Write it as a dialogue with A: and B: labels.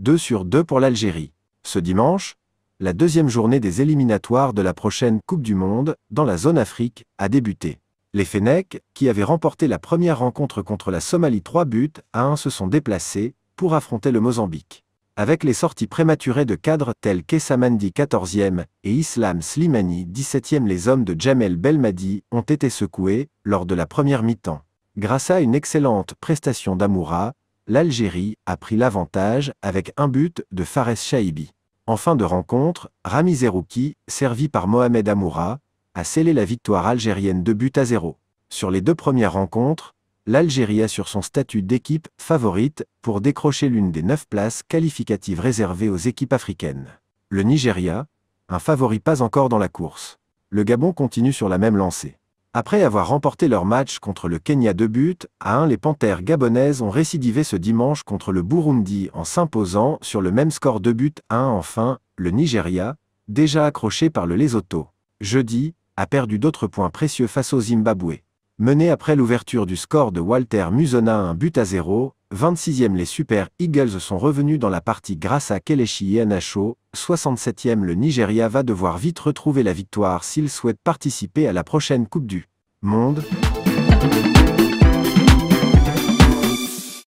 A: 2 sur 2 pour l'Algérie. Ce dimanche, la deuxième journée des éliminatoires de la prochaine Coupe du Monde, dans la zone Afrique, a débuté. Les Fennecs, qui avaient remporté la première rencontre contre la Somalie 3 buts à 1, se sont déplacés pour affronter le Mozambique. Avec les sorties prématurées de cadres tels qu'Essamandi 14e et Islam Slimani 17e, les hommes de Jamel Belmadi ont été secoués lors de la première mi-temps. Grâce à une excellente prestation d'Amoura, l'Algérie a pris l'avantage avec un but de Fares Chaibi. En fin de rencontre, Rami Zerouki, servi par Mohamed Amoura, a scellé la victoire algérienne de but à zéro. Sur les deux premières rencontres, l'Algérie assure son statut d'équipe favorite pour décrocher l'une des neuf places qualificatives réservées aux équipes africaines. Le Nigeria, un favori pas encore dans la course. Le Gabon continue sur la même lancée. Après avoir remporté leur match contre le Kenya 2 buts à 1, les Panthères gabonaises ont récidivé ce dimanche contre le Burundi en s'imposant sur le même score 2 buts à 1 enfin, le Nigeria, déjà accroché par le Lesotho. Jeudi, a perdu d'autres points précieux face au Zimbabwe. Mené après l'ouverture du score de Walter Musona 1 but à 0, 26e les Super Eagles sont revenus dans la partie grâce à Kelechi Anacho. 67e le Nigeria va devoir vite retrouver la victoire s'il souhaite participer à la prochaine Coupe du Monde.